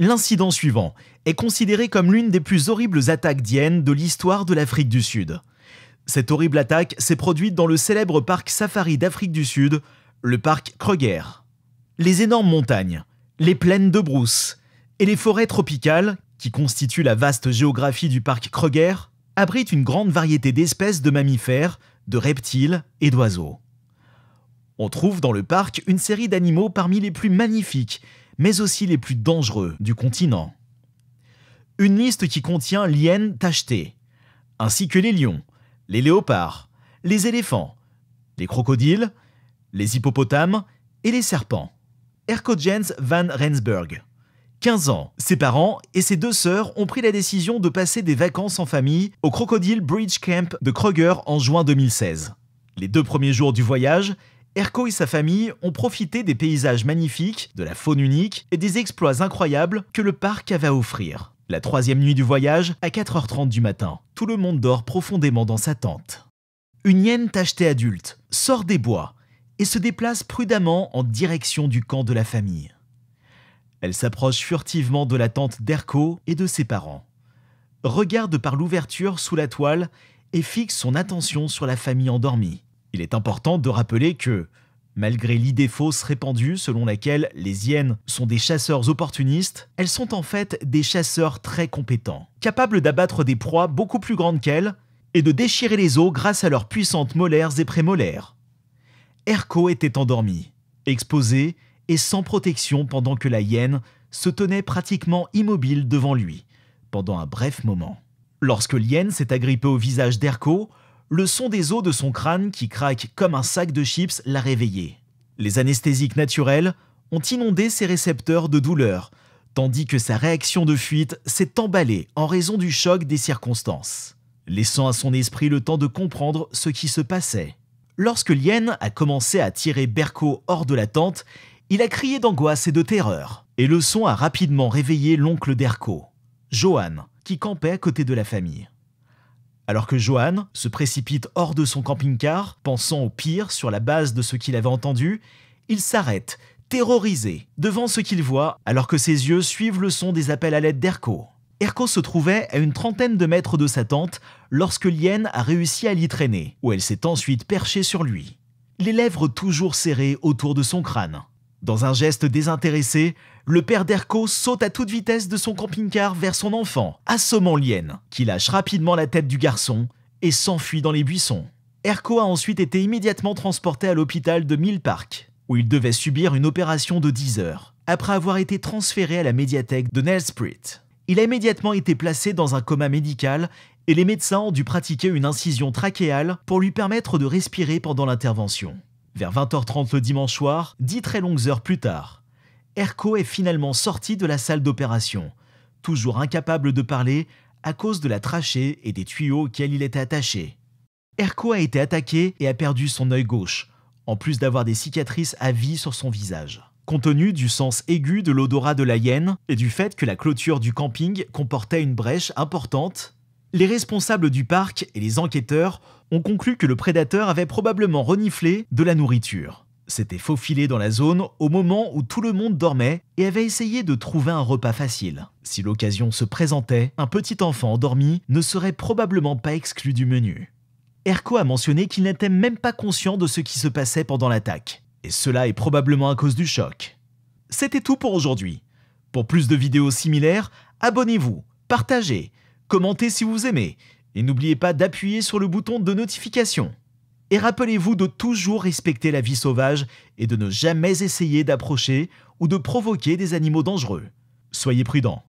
L'incident suivant est considéré comme l'une des plus horribles attaques d'hyènes de l'histoire de l'Afrique du Sud. Cette horrible attaque s'est produite dans le célèbre parc safari d'Afrique du Sud, le parc Kruger. Les énormes montagnes, les plaines de brousse et les forêts tropicales, qui constituent la vaste géographie du parc Kruger, abritent une grande variété d'espèces de mammifères, de reptiles et d'oiseaux. On trouve dans le parc une série d'animaux parmi les plus magnifiques mais aussi les plus dangereux du continent. Une liste qui contient l'hyène tachetée, ainsi que les lions, les léopards, les éléphants, les crocodiles, les hippopotames et les serpents. Erko Jens van Rensburg. 15 ans, ses parents et ses deux sœurs ont pris la décision de passer des vacances en famille au Crocodile Bridge Camp de Kroger en juin 2016. Les deux premiers jours du voyage, Erko et sa famille ont profité des paysages magnifiques, de la faune unique et des exploits incroyables que le parc avait à offrir. La troisième nuit du voyage, à 4h30 du matin, tout le monde dort profondément dans sa tente. Une hyène tachetée adulte sort des bois et se déplace prudemment en direction du camp de la famille. Elle s'approche furtivement de la tente d'Erko et de ses parents, regarde par l'ouverture sous la toile et fixe son attention sur la famille endormie. Il est important de rappeler que, malgré l'idée fausse répandue selon laquelle les hyènes sont des chasseurs opportunistes, elles sont en fait des chasseurs très compétents, capables d'abattre des proies beaucoup plus grandes qu'elles et de déchirer les os grâce à leurs puissantes molaires et prémolaires. Erko était endormi, exposé et sans protection pendant que la hyène se tenait pratiquement immobile devant lui, pendant un bref moment. Lorsque l'hyène s'est agrippée au visage d'Erko, le son des os de son crâne qui craque comme un sac de chips l'a réveillé. Les anesthésiques naturels ont inondé ses récepteurs de douleur, tandis que sa réaction de fuite s'est emballée en raison du choc des circonstances, laissant à son esprit le temps de comprendre ce qui se passait. Lorsque Lien a commencé à tirer Berko hors de la tente, il a crié d'angoisse et de terreur, et le son a rapidement réveillé l'oncle d'Erko, Johan, qui campait à côté de la famille alors que Johan se précipite hors de son camping-car, pensant au pire sur la base de ce qu'il avait entendu, il s'arrête, terrorisé, devant ce qu'il voit, alors que ses yeux suivent le son des appels à l'aide d'Erko. Erko se trouvait à une trentaine de mètres de sa tente lorsque l'hyène a réussi à l'y traîner, où elle s'est ensuite perchée sur lui, les lèvres toujours serrées autour de son crâne. Dans un geste désintéressé, le père d'Erco saute à toute vitesse de son camping-car vers son enfant, assommant l'hyène, qui lâche rapidement la tête du garçon et s'enfuit dans les buissons. Erco a ensuite été immédiatement transporté à l'hôpital de Mill Park, où il devait subir une opération de 10 heures, après avoir été transféré à la médiathèque de Nelspruit. Il a immédiatement été placé dans un coma médical et les médecins ont dû pratiquer une incision trachéale pour lui permettre de respirer pendant l'intervention. Vers 20h30 le dimanche soir, dix très longues heures plus tard, Erko est finalement sorti de la salle d'opération, toujours incapable de parler à cause de la trachée et des tuyaux auxquels il était attaché. Erko a été attaqué et a perdu son œil gauche, en plus d'avoir des cicatrices à vie sur son visage. Compte tenu du sens aigu de l'odorat de la hyène et du fait que la clôture du camping comportait une brèche importante, les responsables du parc et les enquêteurs on conclut que le prédateur avait probablement reniflé de la nourriture, C'était faufilé dans la zone au moment où tout le monde dormait et avait essayé de trouver un repas facile. Si l'occasion se présentait, un petit enfant endormi ne serait probablement pas exclu du menu. Erko a mentionné qu'il n'était même pas conscient de ce qui se passait pendant l'attaque, et cela est probablement à cause du choc. C'était tout pour aujourd'hui. Pour plus de vidéos similaires, abonnez-vous, partagez, commentez si vous aimez, et n'oubliez pas d'appuyer sur le bouton de notification. Et rappelez-vous de toujours respecter la vie sauvage et de ne jamais essayer d'approcher ou de provoquer des animaux dangereux. Soyez prudents.